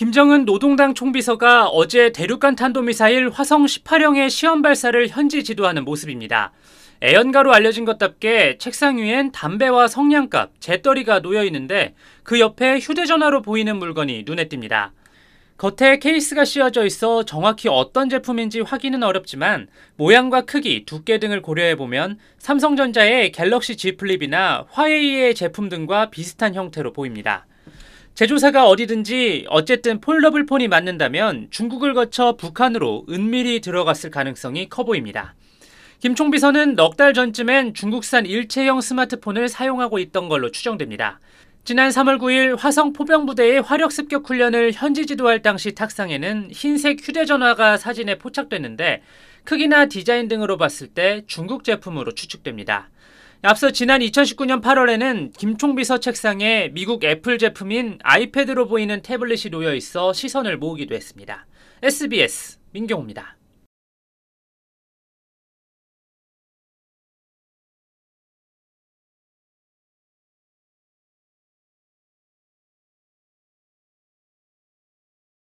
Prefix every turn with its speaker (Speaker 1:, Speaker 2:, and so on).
Speaker 1: 김정은 노동당 총비서가 어제 대륙간 탄도미사일 화성 18형의 시험 발사를 현지 지도하는 모습입니다. 애연가로 알려진 것답게 책상 위엔 담배와 성냥갑, 재떨이가 놓여 있는데 그 옆에 휴대전화로 보이는 물건이 눈에 띕니다. 겉에 케이스가 씌워져 있어 정확히 어떤 제품인지 확인은 어렵지만 모양과 크기, 두께 등을 고려해보면 삼성전자의 갤럭시 G 플립이나 화웨이의 제품 등과 비슷한 형태로 보입니다. 제조사가 어디든지 어쨌든 폴더블폰이 맞는다면 중국을 거쳐 북한으로 은밀히 들어갔을 가능성이 커 보입니다. 김총 비서는 넉달 전쯤엔 중국산 일체형 스마트폰을 사용하고 있던 걸로 추정됩니다. 지난 3월 9일 화성 포병부대의 화력 습격 훈련을 현지 지도할 당시 탁상에는 흰색 휴대전화가 사진에 포착됐는데 크기나 디자인 등으로 봤을 때 중국 제품으로 추측됩니다. 앞서 지난 2019년 8월에는 김총 비서 책상에 미국 애플 제품인 아이패드로 보이는 태블릿이 놓여 있어 시선을 모으기도 했습니다. SBS
Speaker 2: 민경호입니다.